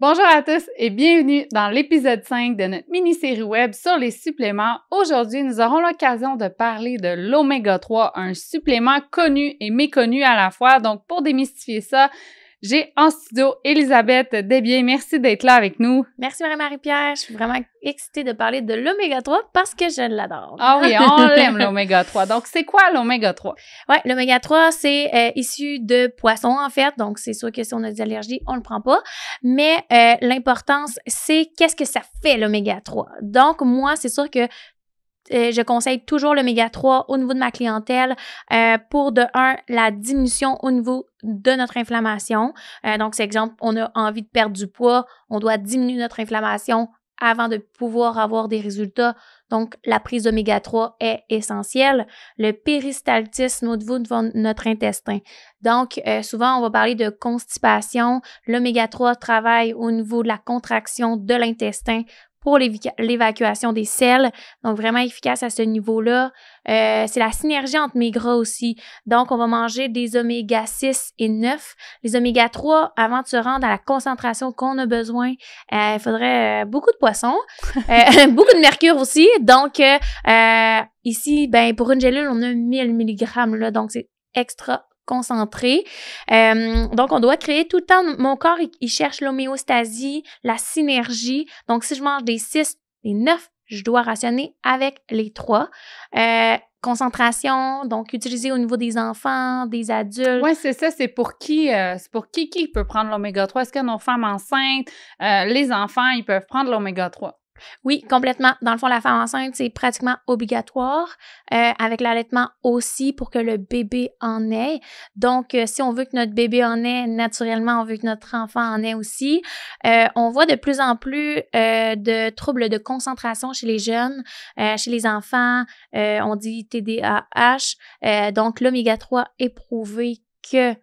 Bonjour à tous et bienvenue dans l'épisode 5 de notre mini-série web sur les suppléments. Aujourd'hui, nous aurons l'occasion de parler de l'oméga 3, un supplément connu et méconnu à la fois. Donc, pour démystifier ça, j'ai en studio Elisabeth Desbiens. Merci d'être là avec nous. Merci Marie-Marie-Pierre. Je suis vraiment excitée de parler de l'oméga 3 parce que je l'adore. Ah oui, on l'aime l'oméga 3. Donc, c'est quoi l'oméga 3? Oui, l'oméga 3, c'est euh, issu de poissons en fait. Donc, c'est sûr que si on a des allergies, on le prend pas. Mais euh, l'importance, c'est qu'est-ce que ça fait l'oméga 3. Donc, moi, c'est sûr que euh, je conseille toujours l'oméga 3 au niveau de ma clientèle euh, pour de un, la diminution au niveau de notre inflammation. donc, c'est exemple, on a envie de perdre du poids, on doit diminuer notre inflammation avant de pouvoir avoir des résultats. Donc, la prise d'oméga 3 est essentielle. Le péristaltisme au niveau de notre intestin. Donc, euh, souvent, on va parler de constipation. L'oméga 3 travaille au niveau de la contraction de l'intestin pour l'évacuation des sels. Donc, vraiment efficace à ce niveau-là. Euh, c'est la synergie entre mes gras aussi. Donc, on va manger des oméga 6 et 9. Les oméga 3, avant de se rendre à la concentration qu'on a besoin, euh, il faudrait euh, beaucoup de poissons, euh, beaucoup de mercure aussi. Donc, euh, ici, ben, pour une gélule, on a 1000 mg, là, donc c'est extra concentré. Euh, donc, on doit créer tout le temps. Mon corps, il, cherche l'homéostasie, la synergie. Donc, si je mange des 6, des 9, je dois rationner avec les 3. Euh, concentration, donc utiliser au niveau des enfants, des adultes. Oui, c'est ça. C'est pour qui euh, C'est pour qui qui peut prendre l'oméga 3 Est-ce que nos femmes enceintes, les enfants, ils peuvent prendre l'oméga 3 oui, complètement. Dans le fond, la femme enceinte, c'est pratiquement obligatoire, euh, avec l'allaitement aussi pour que le bébé en ait. Donc, euh, si on veut que notre bébé en ait, naturellement, on veut que notre enfant en ait aussi. Euh, on voit de plus en plus de troubles de concentration chez les jeunes, chez les enfants. on dit TDAH. donc, l'oméga 3 est prouvé que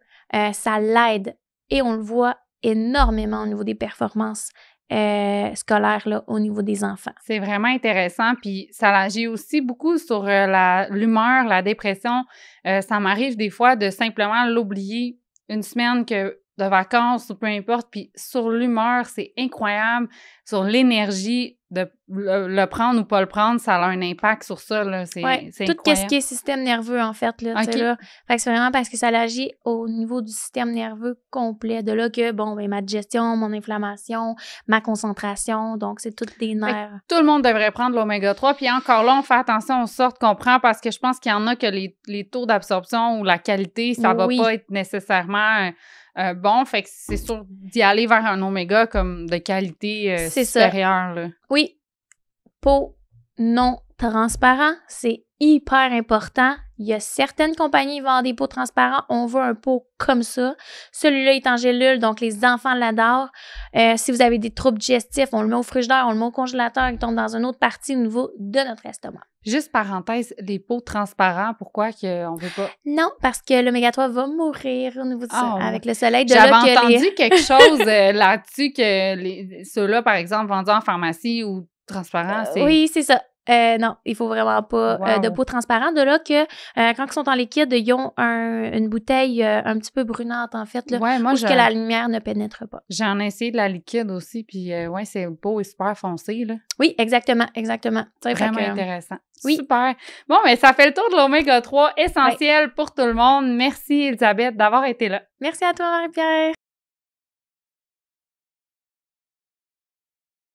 ça l'aide et on le voit énormément au niveau des performances euh, scolaire là, au niveau des enfants. C'est vraiment intéressant. Puis ça agit aussi beaucoup sur euh, la, l'humeur, la, dépression. Euh, ça m'arrive des fois de simplement l'oublier une semaine que de vacances ou peu importe. Puis sur l'humeur, c'est incroyable. Sur l'énergie, de le, prendre ou pas le prendre, ça a un impact sur ça. Là. C'est, tout ce qui est système nerveux, en fait. c'est vraiment parce que ça agit au niveau du système nerveux complet. De là que, bon, ben, ma digestion, mon inflammation, ma concentration, donc c'est toutes les nerfs. Tout le monde devrait prendre l'oméga 3. Puis encore là, on fait attention aux sortes qu'on prend parce que je pense qu'il y en a que les, taux d'absorption ou la qualité, ça ne va pas être nécessairement. Euh, bon, fait que c'est sûr d'y aller vers un oméga comme de qualité euh, supérieure. Oui, pot non transparent, c'est hyper important. Il y a certaines compagnies qui vendent des pots transparents. On veut un pot comme ça. Celui-là est en gélule, donc les enfants l'adorent. Euh, si vous avez des troubles digestifs, on le met au frigideur, on le met au congélateur, il tombe dans une autre partie au de notre estomac. Juste parenthèse, les pots transparents, pourquoi qu'on veut pas? Non, parce que l'oméga 3 va mourir au niveau de ah, avec le soleil. J'avais entendu quelque chose euh, là-dessus que ceux-là, par exemple, vendus en pharmacie ou transparents, euh, c'est... oui, c'est ça. Euh, non, il faut vraiment pas euh, de peau transparente. De là que euh, quand ils sont en liquide, ils ont une bouteille un petit peu brunante, en fait, pour que la lumière ne pénètre pas. J'en ai essayé de la liquide aussi, puis ouais, c'est beau et super foncé. Oui, exactement, exactement. Vraiment intéressant. Super. Bon, mais ça fait le tour de l'oméga 3, essentiel pour tout le monde. Merci, Elisabeth, d'avoir été là. Merci à toi, Marie-Pierre.